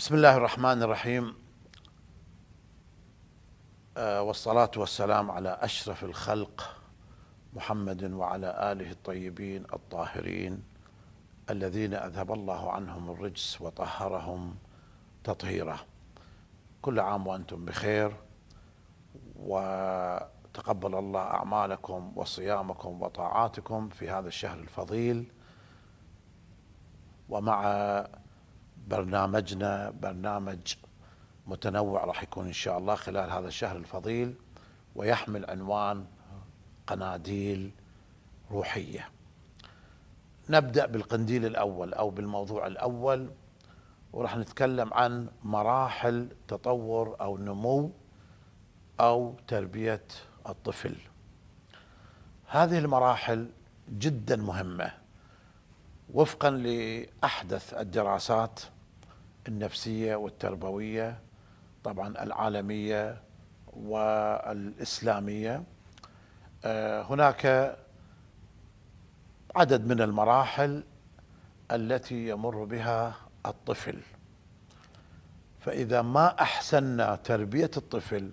بسم الله الرحمن الرحيم آه، والصلاة والسلام على أشرف الخلق محمد وعلى آله الطيبين الطاهرين الذين أذهب الله عنهم الرجس وطهرهم تطهيرا كل عام وأنتم بخير وتقبل الله أعمالكم وصيامكم وطاعاتكم في هذا الشهر الفضيل ومع برنامجنا برنامج متنوع راح يكون إن شاء الله خلال هذا الشهر الفضيل ويحمل عنوان قناديل روحية نبدأ بالقنديل الأول أو بالموضوع الأول وراح نتكلم عن مراحل تطور أو نمو أو تربية الطفل هذه المراحل جدا مهمة وفقا لأحدث الدراسات النفسية والتربوية طبعا العالمية والإسلامية آه، هناك عدد من المراحل التي يمر بها الطفل فإذا ما أحسننا تربية الطفل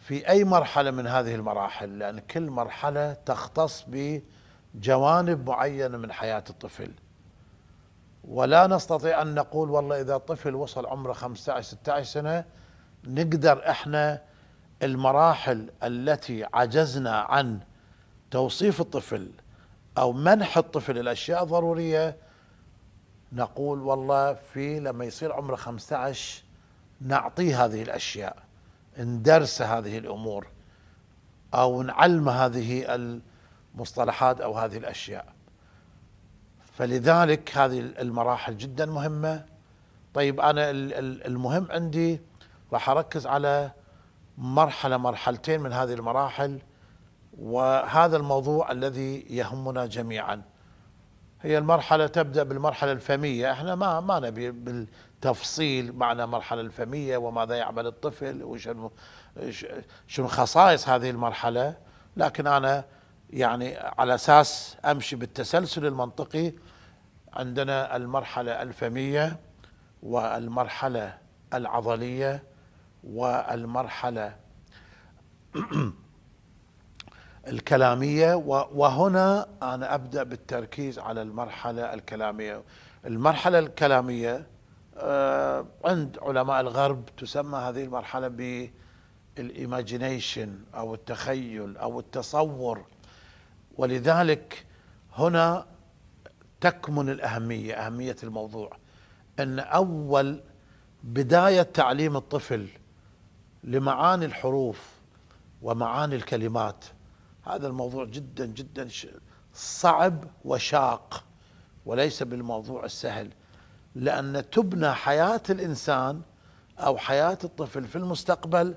في أي مرحلة من هذه المراحل لأن كل مرحلة تختص بجوانب معينة من حياة الطفل ولا نستطيع أن نقول والله إذا طفل وصل عمره 15 16 سنة نقدر إحنا المراحل التي عجزنا عن توصيف الطفل أو منح الطفل الأشياء الضرورية نقول والله في لما يصير عمره 15 نعطيه هذه الأشياء ندرس هذه الأمور أو نعلم هذه المصطلحات أو هذه الأشياء فلذلك هذه المراحل جدا مهمة طيب أنا المهم عندي راح أركز على مرحلة مرحلتين من هذه المراحل وهذا الموضوع الذي يهمنا جميعا هي المرحلة تبدأ بالمرحلة الفمية احنا ما ما نبي بالتفصيل معنى المرحلة الفمية وماذا يعمل الطفل وشنو شنو خصائص هذه المرحلة لكن أنا يعني على اساس امشي بالتسلسل المنطقي عندنا المرحله الفميه والمرحله العضليه والمرحله الكلاميه وهنا انا ابدا بالتركيز على المرحله الكلاميه المرحله الكلاميه آه، عند علماء الغرب تسمى هذه المرحله بالايماجينيشن او التخيل او التصور ولذلك هنا تكمن الأهمية أهمية الموضوع أن أول بداية تعليم الطفل لمعاني الحروف ومعاني الكلمات هذا الموضوع جدا جدا صعب وشاق وليس بالموضوع السهل لأن تبنى حياة الإنسان أو حياة الطفل في المستقبل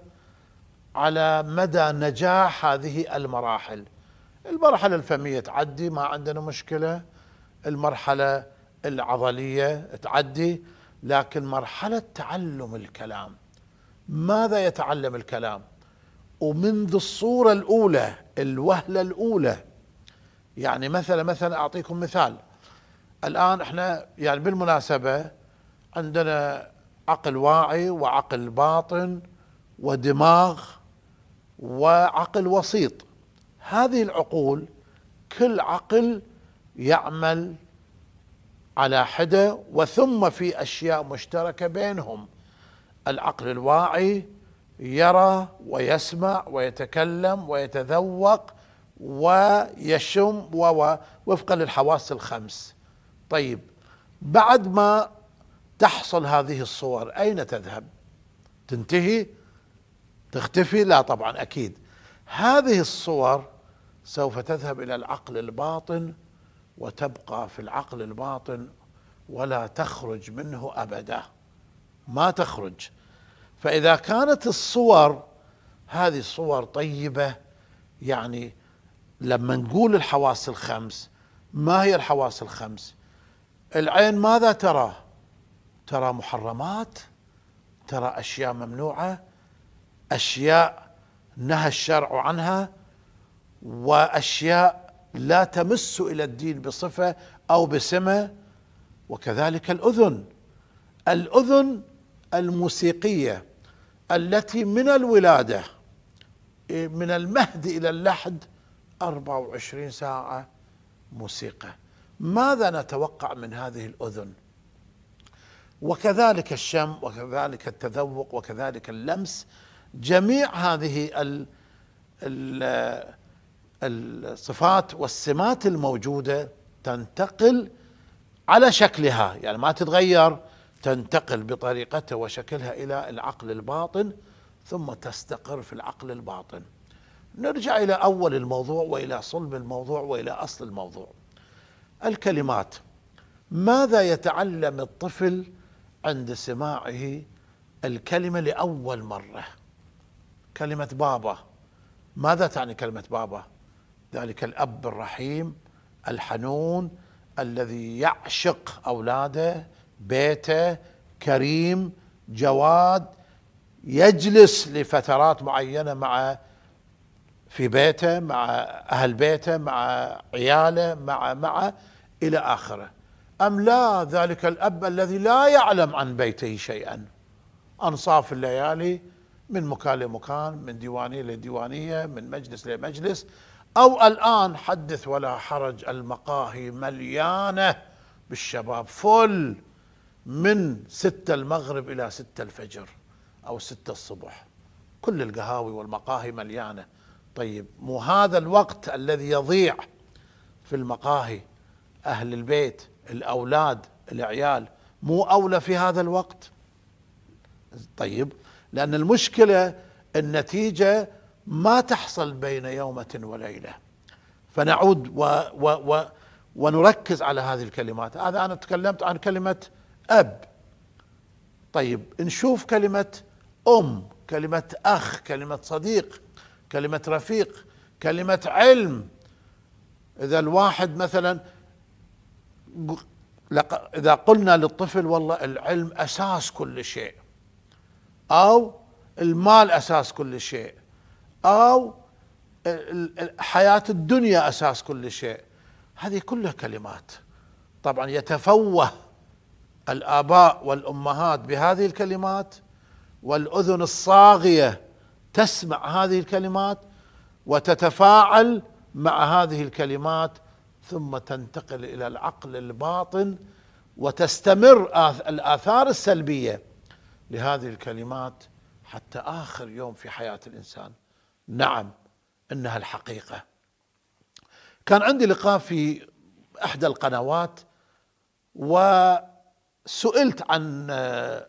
على مدى نجاح هذه المراحل المرحلة الفمية تعدي ما عندنا مشكلة المرحلة العضلية تعدي لكن مرحلة تعلم الكلام ماذا يتعلم الكلام ومنذ الصورة الأولى الوهلة الأولى يعني مثلا مثلا أعطيكم مثال الآن احنا يعني بالمناسبة عندنا عقل واعي وعقل باطن ودماغ وعقل وسيط هذه العقول كل عقل يعمل على حده وثم في اشياء مشتركه بينهم العقل الواعي يرى ويسمع ويتكلم ويتذوق ويشم و وفقا للحواس الخمس طيب بعد ما تحصل هذه الصور اين تذهب تنتهي تختفي لا طبعا اكيد هذه الصور سوف تذهب الى العقل الباطن وتبقى في العقل الباطن ولا تخرج منه ابدا ما تخرج فاذا كانت الصور هذه الصور طيبه يعني لما نقول الحواس الخمس ما هي الحواس الخمس العين ماذا ترى ترى محرمات ترى اشياء ممنوعه اشياء نهى الشرع عنها واشياء لا تمس الى الدين بصفه او بسمه وكذلك الاذن الاذن الموسيقيه التي من الولاده إيه، من المهد الى اللحد 24 ساعه موسيقى ماذا نتوقع من هذه الاذن وكذلك الشم وكذلك التذوق وكذلك اللمس جميع هذه ال ال الصفات والسمات الموجوده تنتقل على شكلها يعني ما تتغير تنتقل بطريقتها وشكلها الى العقل الباطن ثم تستقر في العقل الباطن نرجع الى اول الموضوع والى صلب الموضوع والى اصل الموضوع الكلمات ماذا يتعلم الطفل عند سماعه الكلمه لاول مره كلمه بابا ماذا تعني كلمه بابا ذلك الأب الرحيم الحنون الذي يعشق أولاده بيته كريم جواد يجلس لفترات معينة مع في بيته مع أهل بيته مع عياله مع مع إلى آخره أم لا ذلك الأب الذي لا يعلم عن بيته شيئا أنصاف الليالي من مكان لمكان من ديوانية لديوانية من مجلس لمجلس أو الآن حدث ولا حرج المقاهي مليانة بالشباب فل من ستة المغرب إلى ستة الفجر أو ستة الصبح كل القهاوي والمقاهي مليانة طيب مو هذا الوقت الذي يضيع في المقاهي أهل البيت الأولاد العيال مو أولى في هذا الوقت طيب لأن المشكلة النتيجة ما تحصل بين يومة وليلة فنعود و و و ونركز على هذه الكلمات هذا أنا تكلمت عن كلمة أب طيب نشوف كلمة أم كلمة أخ كلمة صديق كلمة رفيق كلمة علم إذا الواحد مثلا إذا قلنا للطفل والله العلم أساس كل شيء أو المال أساس كل شيء أو حياة الدنيا أساس كل شيء هذه كلها كلمات طبعا يتفوه الآباء والأمهات بهذه الكلمات والأذن الصاغية تسمع هذه الكلمات وتتفاعل مع هذه الكلمات ثم تنتقل الى العقل الباطن وتستمر الاثار السلبيه لهذه الكلمات حتى اخر يوم في حياه الانسان نعم انها الحقيقه كان عندي لقاء في احدى القنوات وسئلت عن آه،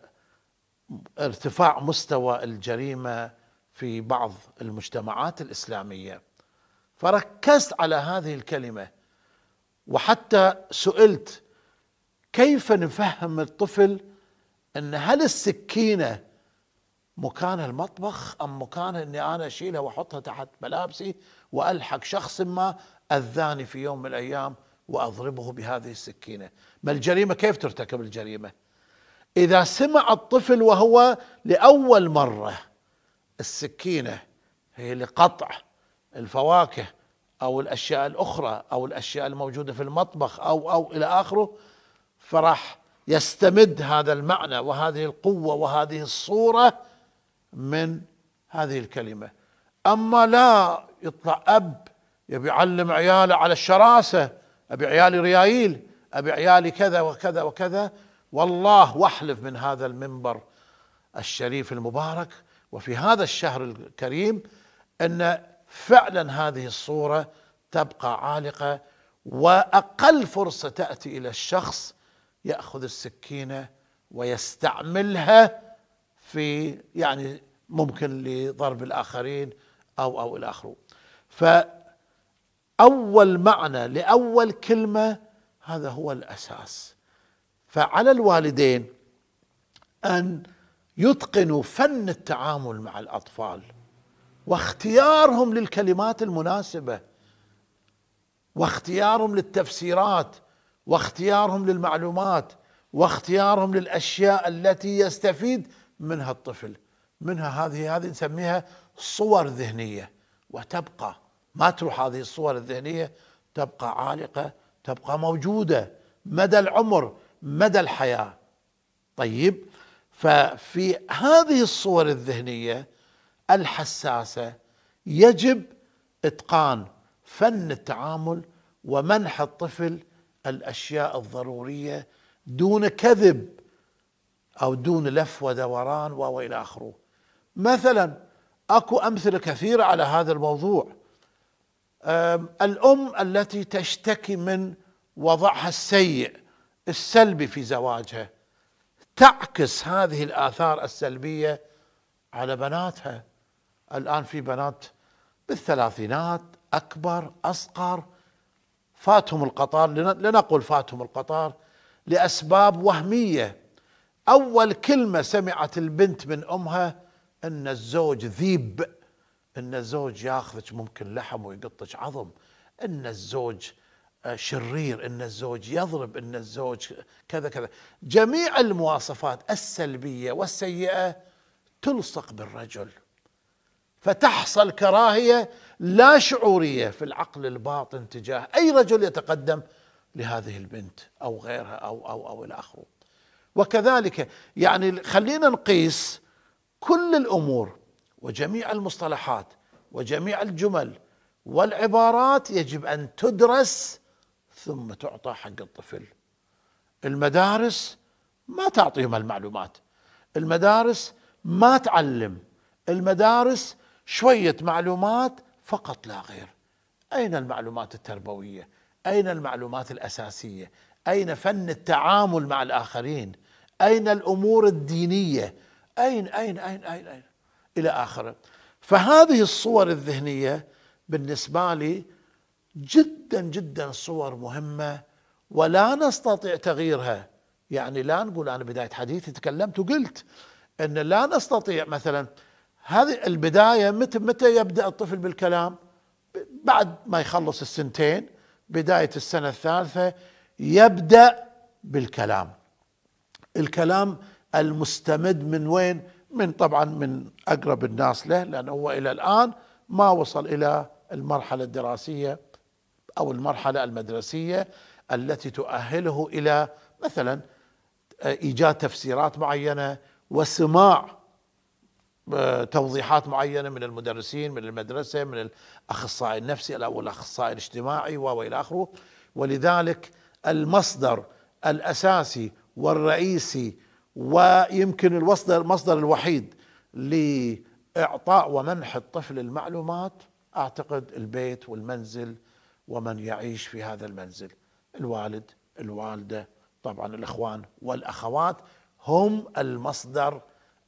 ارتفاع مستوى الجريمه في بعض المجتمعات الاسلاميه فركزت على هذه الكلمه وحتى سئلت كيف نفهم الطفل ان هل السكينه مكان المطبخ أم مكان أني أنا أشيلها وأحطها تحت ملابسي وألحق شخص ما أذاني في يوم من الأيام وأضربه بهذه السكينة ما الجريمة كيف ترتكب الجريمة إذا سمع الطفل وهو لأول مرة السكينة هي لقطع الفواكه أو الأشياء الأخرى أو الأشياء الموجودة في المطبخ أو أو إلى آخره فراح يستمد هذا المعنى وهذه القوة وهذه الصورة من هذه الكلمة أما لا يطلع أب يبي يعلم عياله على الشراسة أبي عيالي ريايل أبي عيالي كذا وكذا وكذا والله واحلف من هذا المنبر الشريف المبارك وفي هذا الشهر الكريم أن فعلا هذه الصورة تبقى عالقة وأقل فرصة تأتي إلى الشخص يأخذ السكينة ويستعملها في يعني ممكن لضرب الآخرين أو أو إلى آخره فأول معنى لأول كلمة هذا هو الأساس فعلى الوالدين أن يتقنوا فن التعامل مع الأطفال واختيارهم للكلمات المناسبة واختيارهم للتفسيرات واختيارهم للمعلومات واختيارهم للأشياء التي يستفيد منها الطفل منها هذه هذه نسميها صور ذهنية وتبقى ما تروح هذه الصور الذهنية تبقى عالقة تبقى موجودة مدى العمر مدى الحياة طيب ففي هذه الصور الذهنية الحساسة يجب إتقان فن التعامل ومنح الطفل الأشياء الضرورية دون كذب أو دون لف ودوران وإلى آخره مثلا أكو أمثلة كثيرة على هذا الموضوع الأم التي تشتكي من وضعها السيء السلبي في زواجها تعكس هذه الآثار السلبية على بناتها الآن في بنات بالثلاثينات أكبر أصغر فاتهم القطار لنقل فاتهم القطار لأسباب وهمية أول كلمة سمعت البنت من أمها أن الزوج ذيب أن الزوج ياخذك ممكن لحم ويقطك عظم أن الزوج آه، شرير أن الزوج يضرب أن الزوج كذا كذا جميع المواصفات السلبية والسيئة تلصق بالرجل فتحصل كراهية لا شعورية في العقل الباطن تجاه أي رجل يتقدم لهذه البنت أو غيرها أو أو أو إلى آخره وكذلك يعني خلينا نقيس كل الامور وجميع المصطلحات وجميع الجمل والعبارات يجب ان تدرس ثم تعطى حق الطفل المدارس ما تعطيهم المعلومات المدارس ما تعلم المدارس شويه معلومات فقط لا غير اين المعلومات التربويه اين المعلومات الاساسيه اين فن التعامل مع الاخرين أين الأمور الدينية أين أين أين أين, أين؟ إلى آخره فهذه الصور الذهنية بالنسبة لي جدا جدا صور مهمة ولا نستطيع تغييرها يعني لا نقول أنا بداية حديثي تكلمت وقلت أن لا نستطيع مثلا هذه البداية متى متى يبدأ الطفل بالكلام بعد ما يخلص السنتين بداية السنة الثالثة يبدأ بالكلام الكلام المستمد من وين من طبعا من أقرب الناس له لأنه هو إلى الآن ما وصل إلى المرحلة الدراسية أو المرحلة المدرسية التي تؤهله إلى مثلا إيجاد تفسيرات معينة وسماع آه، توضيحات معينه من المدرسين من المدرسه من الاخصائي النفسي او الاخصائي الاجتماعي والى اخره ولذلك المصدر الاساسي والرئيسي ويمكن المصدر الوحيد لإعطاء ومنح الطفل المعلومات أعتقد البيت والمنزل ومن يعيش في هذا المنزل الوالد الوالدة طبعا الإخوان والأخوات هم المصدر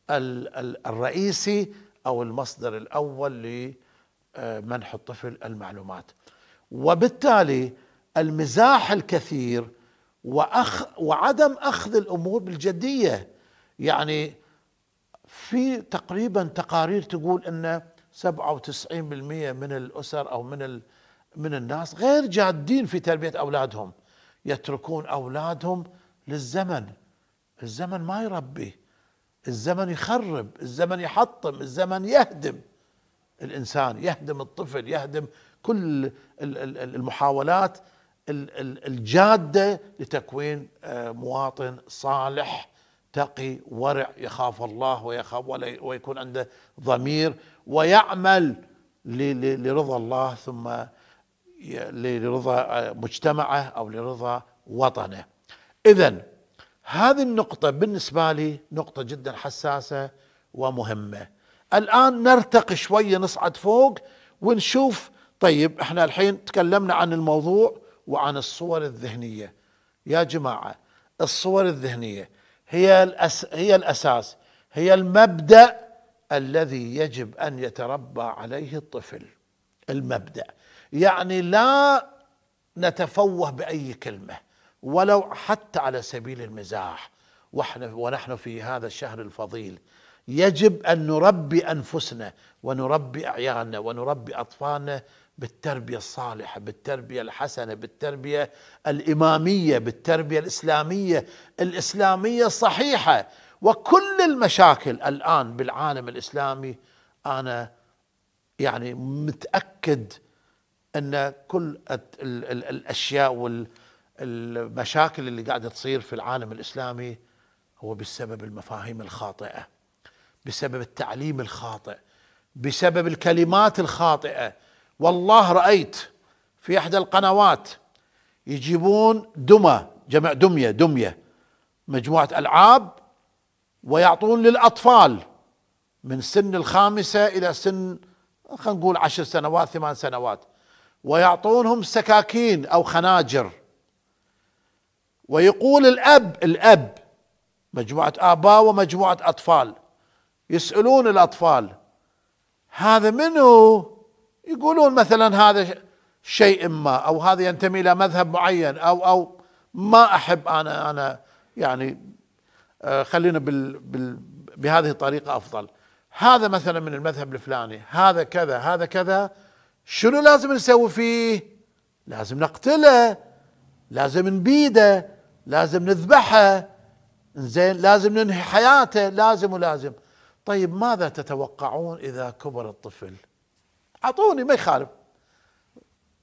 الرئيسي أو المصدر الأول لمنح الطفل المعلومات وبالتالي المزاح الكثير وأخ وعدم أخذ الأمور بالجدية يعني في تقريبا تقارير تقول أن 97% من الأسر أو من ال من الناس غير جادين في تربية أولادهم يتركون أولادهم للزمن الزمن ما يربي الزمن يخرب الزمن يحطم الزمن يهدم الإنسان يهدم الطفل يهدم كل المحاولات الجاده لتكوين آه، مواطن صالح تقي ورع يخاف الله ويخاف ويكون عنده ضمير ويعمل لرضا الله ثم لرضا آه، مجتمعه او لرضا وطنه. اذا هذه النقطة بالنسبة لي نقطة جدا حساسة ومهمة. الآن نرتقي شوية نصعد فوق ونشوف طيب احنا الحين تكلمنا عن الموضوع وعن الصور الذهنية يا جماعة الصور الذهنية هي الأس هي الأساس هي المبدأ الذي يجب أن يتربى عليه الطفل المبدأ يعني لا نتفوه بأي كلمة ولو حتى على سبيل المزاح ونحن في هذا الشهر الفضيل يجب أن نربي أنفسنا ونربي أعياننا ونربي أطفالنا بالتربيه الصالحه بالتربيه الحسنه بالتربيه الاماميه بالتربيه الاسلاميه الاسلاميه الصحيحه وكل المشاكل الان بالعالم الاسلامي انا يعني متاكد ان كل الاشياء والمشاكل اللي قاعده تصير في العالم الاسلامي هو بسبب المفاهيم الخاطئه بسبب التعليم الخاطئ بسبب الكلمات الخاطئه والله رأيت في إحدى القنوات يجيبون دمى جمع دمية دمية مجموعة ألعاب ويعطون للأطفال من سن الخامسة إلى سن خلينا نقول عشر سنوات ثمان سنوات ويعطونهم سكاكين أو خناجر ويقول الأب الأب مجموعة آباء ومجموعة أطفال يسألون الأطفال هذا منو يقولون مثلا هذا شيء ما او هذا ينتمي الى مذهب معين او او ما احب انا انا يعني آه، خلينا بال بال بهذه الطريقه افضل هذا مثلا من المذهب الفلاني هذا كذا هذا كذا شنو لازم نسوي فيه لازم نقتله لازم نبيده لازم نذبحه زين لازم ننهي حياته لازم ولازم طيب ماذا تتوقعون اذا كبر الطفل اعطوني ما يخالف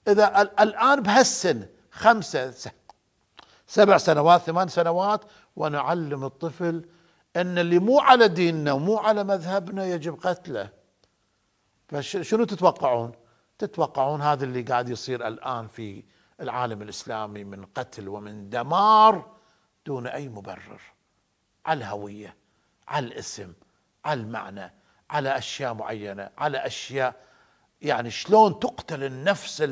اذا الان بهالسن خمسه سبع سنوات ثمان سنوات ونعلم الطفل ان اللي مو على ديننا ومو على مذهبنا يجب قتله فشنو تتوقعون؟ تتوقعون هذا اللي قاعد يصير الان في العالم الاسلامي من قتل ومن دمار دون اي مبرر على الهويه على الاسم على المعنى على اشياء معينه على اشياء يعني شلون تقتل النفس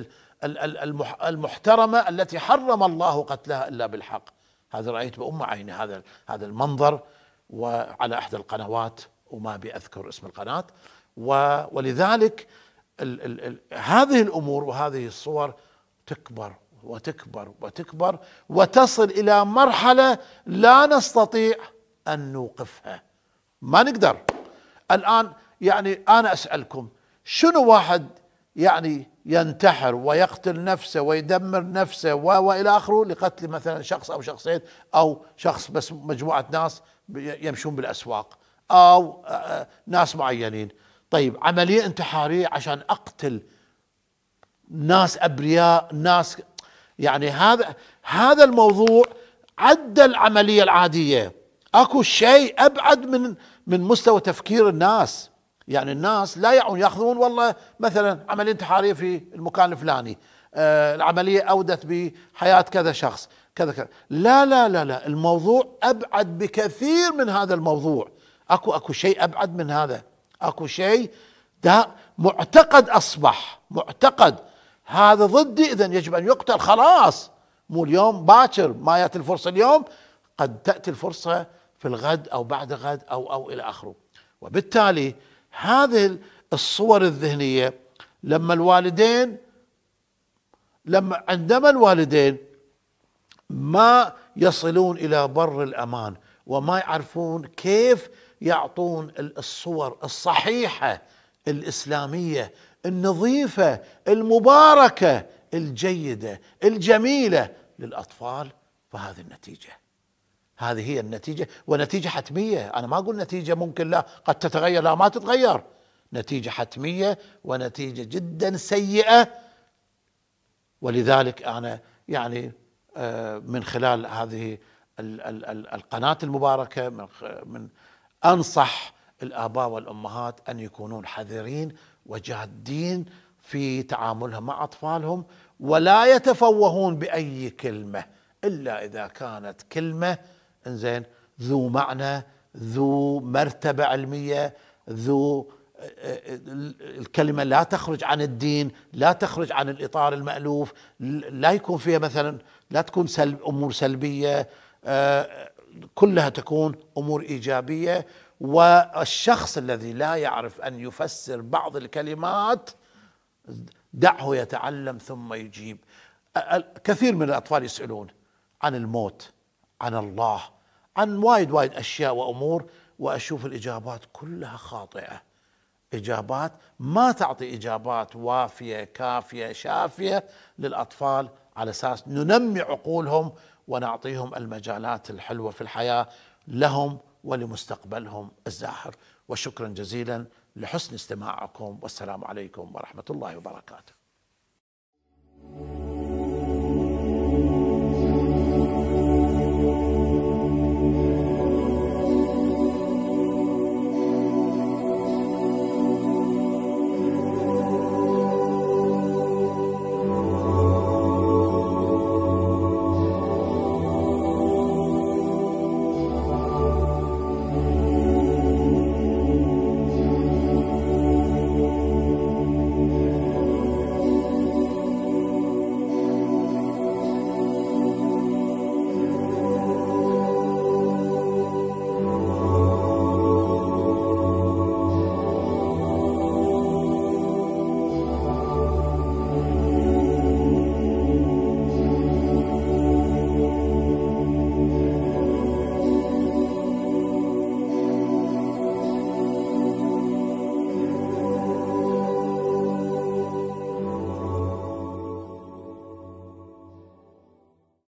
المحترمة التي حرم الله قتلها إلا بالحق هذا رأيت بأم عيني هذا هذا المنظر وعلى إحدى القنوات وما بأذكر اسم القناة ولذلك الـ الـ الـ هذه الأمور وهذه الصور تكبر وتكبر وتكبر وتصل إلى مرحلة لا نستطيع أن نوقفها ما نقدر الآن يعني أنا أسألكم شنو واحد يعني ينتحر ويقتل نفسه ويدمر نفسه والى اخره لقتل مثلا شخص او شخصين او شخص بس مجموعه ناس يمشون بالاسواق او آه، آه، ناس معينين طيب عمليه انتحاريه عشان اقتل ناس ابرياء ناس يعني هذا هذا الموضوع عدى العمليه العاديه اكو شيء ابعد من من مستوى تفكير الناس يعني الناس لا يعون ياخذون والله مثلا عمليه انتحاريه في المكان الفلاني آه العمليه اودت بحياه كذا شخص كذا كذا لا لا لا لا الموضوع ابعد بكثير من هذا الموضوع اكو اكو شيء ابعد من هذا اكو شيء ده معتقد اصبح معتقد هذا ضدي اذا يجب ان يقتل خلاص مو اليوم باكر ما ياتي الفرصه اليوم قد تاتي الفرصه في الغد او بعد غد او او الى اخره وبالتالي هذه الصور الذهنية لما الوالدين لما عندما الوالدين ما يصلون إلى بر الأمان وما يعرفون كيف يعطون الصور الصحيحة الإسلامية النظيفة المباركة الجيدة الجميلة للأطفال فهذه النتيجة هذه هي النتيجة ونتيجة حتمية أنا ما أقول نتيجة ممكن لا قد تتغير لا ما تتغير نتيجة حتمية ونتيجة جدا سيئة ولذلك أنا يعني آه، من خلال هذه القناة المباركة من أنصح الآباء والأمهات أن يكونون حذرين وجادين في تعاملهم مع أطفالهم ولا يتفوهون بأي كلمة إلا إذا كانت كلمة انزين ذو معنى ذو مرتبه علميه ذو الكلمة لا تخرج عن الدين لا تخرج عن الإطار المألوف لا يكون فيها مثلا لا تكون سلب أمور سلبية آه، كلها تكون أمور إيجابية والشخص الذي لا يعرف أن يفسر بعض الكلمات دعه يتعلم ثم يجيب كثير من الأطفال يسألون عن الموت عن الله عن وايد وايد اشياء وامور واشوف الاجابات كلها خاطئه اجابات ما تعطي اجابات وافيه كافيه شافيه للاطفال على اساس ننمي عقولهم ونعطيهم المجالات الحلوه في الحياه لهم ولمستقبلهم الزاهر وشكرا جزيلا لحسن استماعكم والسلام عليكم ورحمه الله وبركاته